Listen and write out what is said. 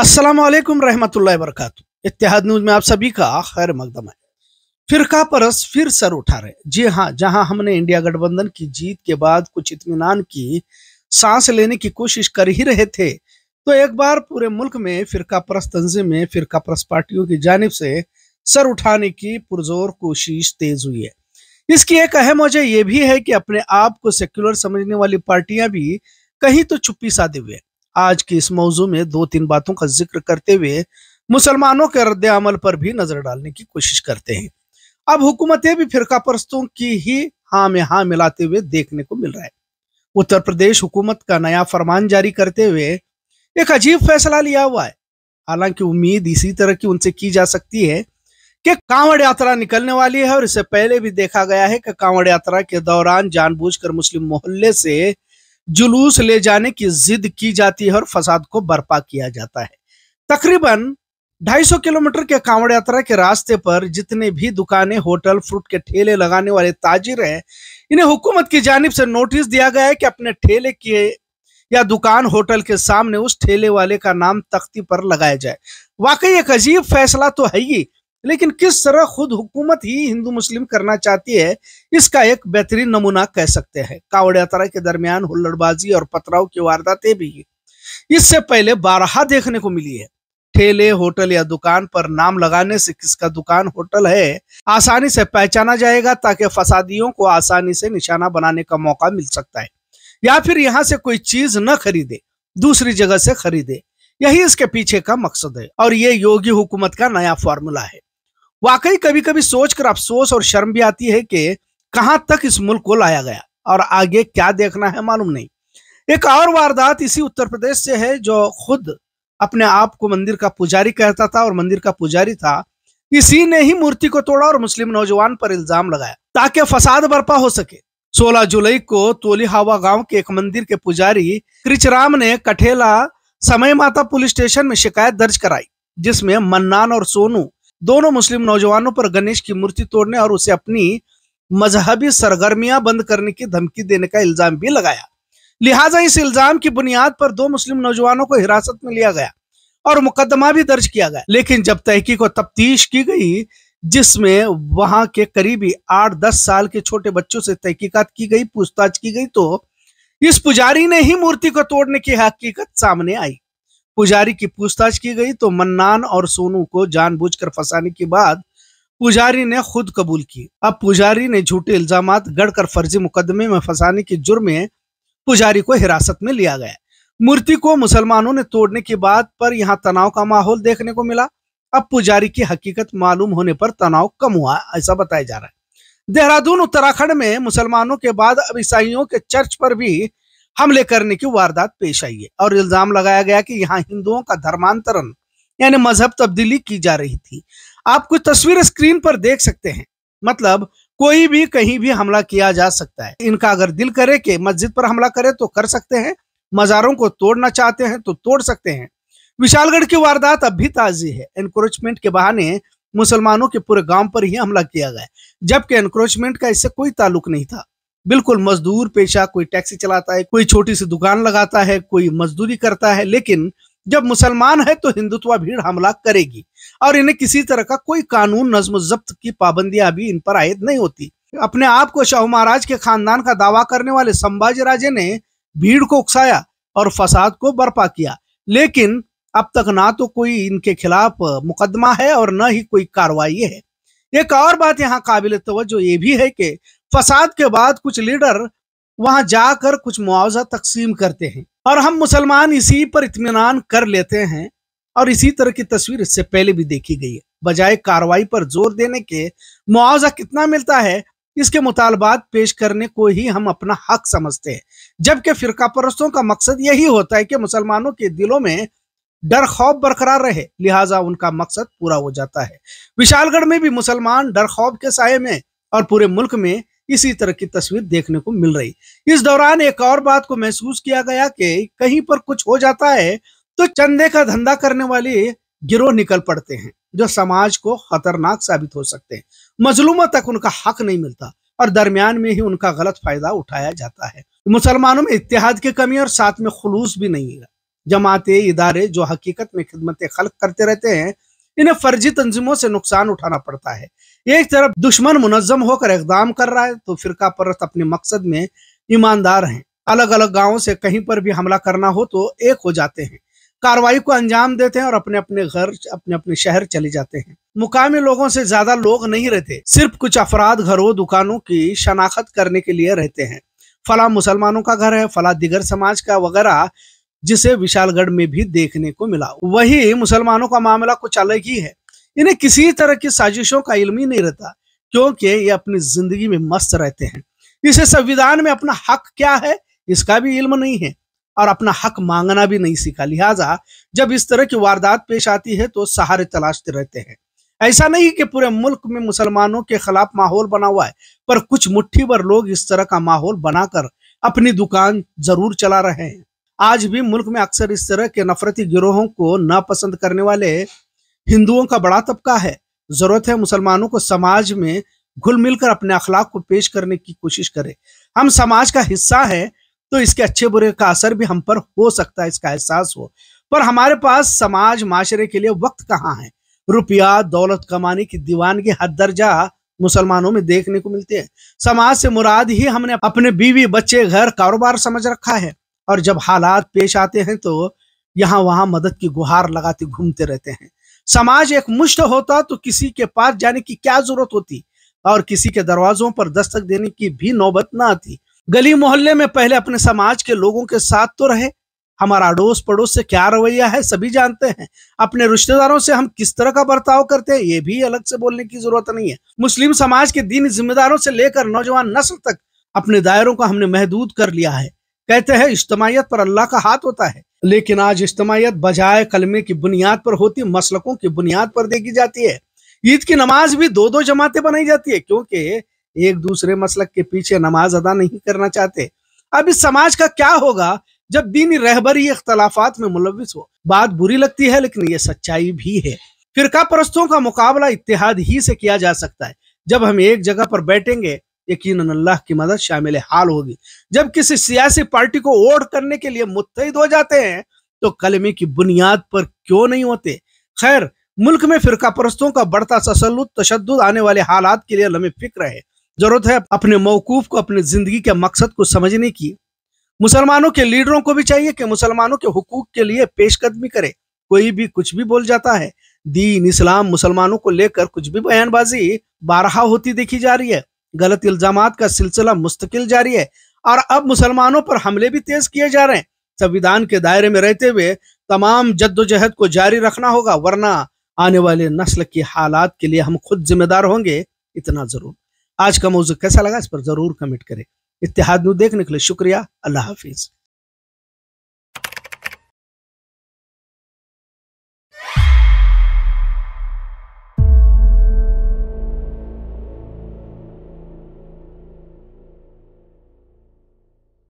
असलकम रहमतुल्लाहि वरकत इतिहाद न्यूज में आप सभी का खैर मकदम है फिरका परस फिर सर उठा रहे जी हाँ जहां हमने इंडिया गठबंधन की जीत के बाद कुछ इतमान की सांस लेने की कोशिश कर ही रहे थे तो एक बार पूरे मुल्क में फिरका परस तंजीमें फिरका परस पार्टियों की जानब से सर उठाने की पुरजोर कोशिश तेज हुई है इसकी एक अहम वजह यह भी है कि अपने आप को सेक्युलर समझने वाली पार्टियां भी कहीं तो चुप्पी साधे हुए हैं आज के इस मौजू में दो तीन बातों का जिक्र करते हुए मुसलमानों के रद्द अमल पर भी नजर डालने की कोशिश करते हैं अब हुकूमतें भी फिरका परस्तों की ही हाँ में हाँ मिलाते हुए देखने को मिल रहा है उत्तर प्रदेश हुकूमत का नया फरमान जारी करते हुए एक अजीब फैसला लिया हुआ है हालांकि उम्मीद इसी तरह की उनसे की जा सकती है कि कांवड़ यात्रा निकलने वाली है और इससे पहले भी देखा गया है कि कांवड़ यात्रा के दौरान जानबूझकर मुस्लिम मोहल्ले से जुलूस ले जाने की जिद की जाती है और फसाद को बर्पा किया जाता है तकरीबन 250 किलोमीटर के कांवड़ यात्रा के रास्ते पर जितने भी दुकानें होटल फ्रूट के ठेले लगाने वाले ताजिर हैं इन्हें हुकूमत की जानब से नोटिस दिया गया है कि अपने ठेले के या दुकान होटल के सामने उस ठेले वाले का नाम तख्ती पर लगाया जाए वाकई एक अजीब फैसला तो है ही लेकिन किस तरह खुद हुकूमत ही हिंदू मुस्लिम करना चाहती है इसका एक बेहतरीन नमूना कह सकते हैं कावड़ यात्रा के दरमियान हुल्लड़बाजी और पथराव की वारदातें भी इससे पहले बारहा देखने को मिली है ठेले होटल या दुकान पर नाम लगाने से किसका दुकान होटल है आसानी से पहचाना जाएगा ताकि फसादियों को आसानी से निशाना बनाने का मौका मिल सकता है या फिर यहाँ से कोई चीज न खरीदे दूसरी जगह से खरीदे यही इसके पीछे का मकसद है और ये योगी हुकूमत का नया फॉर्मूला है वाकई कभी कभी सोचकर अफसोस और शर्म भी आती है कि कहां तक इस मुल्क को लाया गया और आगे क्या देखना है मालूम नहीं एक और वारदात इसी उत्तर प्रदेश से है जो खुद अपने आप को मंदिर का पुजारी कहता था और मंदिर का पुजारी था इसी ने ही मूर्ति को तोड़ा और मुस्लिम नौजवान पर इल्जाम लगाया ताकि फसाद बर्पा हो सके 16 जुलाई को तोलीहावा गांव के एक मंदिर के पुजारी कृचराम ने कठेला समय माता पुलिस स्टेशन में शिकायत दर्ज कराई जिसमें मन्नान और सोनू दोनों मुस्लिम नौजवानों पर गणेश की मूर्ति तोड़ने और उसे अपनी मजहबी सरगर्मियां बंद करने की धमकी देने का इल्जाम भी लगाया लिहाजा इस इल्जाम की बुनियाद पर दो मुस्लिम नौजवानों को हिरासत में लिया गया और मुकदमा भी दर्ज किया गया लेकिन जब तहकीक और तफ्तीश की गई जिसमें वहां के करीबी आठ दस साल के छोटे बच्चों से तहकीकात की गई पूछताछ की गई तो इस पुजारी ने ही मूर्ति को तोड़ने की हकीकत सामने आई पुजारी की पूछताछ की गई तो मन्नान और सोनू को जानबूझकर फंसाने के बाद पुजारी ने खुद कबूल की अब पुजारी ने झूठे इल्जाम गढ़कर फर्जी मुकदमे में फंसाने के जुर्म में पुजारी को हिरासत में लिया गया मूर्ति को मुसलमानों ने तोड़ने की बात पर यहाँ तनाव का माहौल देखने को मिला अब पुजारी की हकीकत मालूम होने पर तनाव कम हुआ ऐसा बताया जा रहा है देहरादून उत्तराखंड में मुसलमानों के बाद अब ईसाइयों के चर्च पर भी हमले करने की वारदात पेश आई है और इल्जाम लगाया गया कि यहाँ हिंदुओं का धर्मांतरण यानी मजहब तब्दीली की जा रही थी आप कुछ तस्वीर स्क्रीन पर देख सकते हैं मतलब कोई भी कहीं भी हमला किया जा सकता है इनका अगर दिल करे कि मस्जिद पर हमला करे तो कर सकते हैं मज़ारों को तोड़ना चाहते हैं तो तोड़ सकते हैं विशालगढ़ की वारदात अब भी ताजी है एनक्रोचमेंट के बहाने मुसलमानों के पूरे गांव पर ही हमला किया गया जबकि एनक्रोचमेंट का इससे कोई ताल्लुक नहीं था बिल्कुल मजदूर पेशा कोई टैक्सी चलाता है कोई छोटी सी दुकान लगाता है कोई मजदूरी करता है लेकिन जब मुसलमान है तो हिंदुत्व भीड़ हमला करेगी और इन्हें किसी तरह का कोई कानून नज्म जब्त की पाबंदियां भी इन पर आयद नहीं होती अपने आप को शाहू महाराज के खानदान का दावा करने वाले संभाजी राजे ने भीड़ को उकसाया और फसाद को बर्पा किया लेकिन अब तक ना तो कोई इनके खिलाफ मुकदमा है और न ही कोई कार्रवाई है एक और बात यहाँ काबिल तवज्जो ये भी है कि फसाद के बाद कुछ लीडर वहां जाकर कुछ मुआवजा तकसीम करते हैं और हम मुसलमान इसी पर इतमान कर लेते हैं और इसी तरह की तस्वीर इससे पहले भी देखी गई है बजाय कार्रवाई पर जोर देने के मुआवजा कितना मिलता है इसके मुतालबात पेश करने को ही हम अपना हक समझते हैं जबकि फिरका परस्तों का मकसद यही होता है कि मुसलमानों के दिलों में डर खौफ बरकरार रहे लिहाजा उनका मकसद पूरा हो जाता है विशालगढ़ में भी मुसलमान डर खौफ के साय में और पूरे मुल्क में इसी तरह की तस्वीर देखने को मिल रही इस दौरान एक और बात को महसूस किया गया कि कहीं पर कुछ हो जाता है तो चंदे का धंधा करने वाले गिरोह निकल पड़ते हैं जो समाज को खतरनाक साबित हो सकते हैं मजलूमों तक उनका हक नहीं मिलता और दरमियान में ही उनका गलत फायदा उठाया जाता है मुसलमानों में इतिहाद की कमी और साथ में खलूस भी नहीं है जमाते इदारे जो हकीकत में खिदमत खल करते रहते हैं इन्हें फर्जी तंजीमों से नुकसान उठाना पड़ता है एक तरफ दुश्मन मुनजम होकर इकदाम कर रहा है तो फिर परस्त अपने मकसद में ईमानदार हैं अलग अलग गांवों से कहीं पर भी हमला करना हो तो एक हो जाते हैं कार्रवाई को अंजाम देते हैं और अपने अपने घर अपने अपने शहर चले जाते हैं मुकामी लोगों से ज्यादा लोग नहीं रहते सिर्फ कुछ अफराध घरों दुकानों की शनाख्त करने के लिए रहते हैं फला मुसलमानों का घर है फला दिगर समाज का वगैरह जिसे विशालगढ़ में भी देखने को मिला वही मुसलमानों का मामला कुछ अलग ही है इन्हें किसी तरह की साजिशों का इलम ही नहीं रहता क्योंकि ये अपनी जिंदगी में मस्त रहते हैं इसे संविधान में अपना हक क्या है इसका भी इल्म नहीं है और अपना हक मांगना भी नहीं सीखा लिहाजा जब इस तरह की वारदात पेश आती है तो सहारे तलाशते रहते हैं ऐसा नहीं कि पूरे मुल्क में मुसलमानों के खिलाफ माहौल बना हुआ है पर कुछ मुट्ठी भर लोग इस तरह का माहौल बनाकर अपनी दुकान जरूर चला रहे हैं आज भी मुल्क में अक्सर इस तरह के नफरती गिरोहों को नापसंद करने वाले हिंदुओं का बड़ा तबका है जरूरत है मुसलमानों को समाज में घुल मिलकर अपने अखलाक को पेश करने की कोशिश करें हम समाज का हिस्सा है तो इसके अच्छे बुरे का असर भी हम पर हो सकता है इसका एहसास हो पर हमारे पास समाज माशरे के लिए वक्त कहाँ है रुपया दौलत कमाने की दीवानगी हद दर्जा मुसलमानों में देखने को मिलते हैं समाज से मुराद ही हमने अपने बीवी बच्चे घर कारोबार समझ रखा है और जब हालात पेश आते हैं तो यहाँ वहां मदद की गुहार लगाते घूमते रहते हैं समाज एक मुश्त होता तो किसी के पास जाने की क्या जरूरत होती और किसी के दरवाजों पर दस्तक देने की भी नौबत ना आती गली मोहल्ले में पहले अपने समाज के लोगों के साथ तो रहे हमारा अड़ोस पड़ोस से क्या रवैया है सभी जानते हैं अपने रिश्तेदारों से हम किस तरह का बर्ताव करते हैं ये भी अलग से बोलने की जरूरत नहीं है मुस्लिम समाज के दीन जिम्मेदारों से लेकर नौजवान नस्ल तक अपने दायरों को हमने महदूद कर लिया है कहते हैं इज्तमायत पर अल्लाह का हाथ होता है लेकिन आज इज्तमायत बजाय कलमे की बुनियाद पर होती मसलकों की बुनियाद पर देखी जाती है ईद की नमाज भी दो दो जमाते बनाई जाती है क्योंकि एक दूसरे मसलक के पीछे नमाज अदा नहीं करना चाहते अब इस समाज का क्या होगा जब दीनी रहबरी इख्तलाफात में मुलविस हो बात बुरी लगती है लेकिन ये सच्चाई भी है फिरका परस्तों का मुकाबला इतिहाद ही से किया जा सकता है जब हम एक जगह पर बैठेंगे यकीन अल्लाह की मदद शामिल हाल होगी जब किसी सियासी पार्टी को वोट करने के लिए मुतहद हो जाते हैं तो कलमे की बुनियाद पर क्यों नहीं होते खैर मुल्क में फिरका परस्तों का बढ़ता तसलुत तशद आने वाले हालात के लिए लम्बे फिक्र है जरूरत है अपने मौकूफ को अपनी जिंदगी के मकसद को समझने की मुसलमानों के लीडरों को भी चाहिए कि मुसलमानों के हकूक के लिए पेशकदमी करे कोई भी कुछ भी बोल जाता है दीन इस्लाम मुसलमानों को लेकर कुछ भी बयानबाजी बारहा होती देखी जा रही है गलत इल्जाम का सिलसिला मुस्तकिल जारी है और अब मुसलमानों पर हमले भी तेज किए जा रहे हैं संविधान के दायरे में रहते हुए तमाम जद्दोजहद को जारी रखना होगा वरना आने वाले नस्ल के हालात के लिए हम खुद जिम्मेदार होंगे इतना जरूर आज का मौजूद कैसा लगा इस पर जरूर कमेंट करें इतिहाद में देखने के लिए शुक्रिया अल्लाह हाफिज़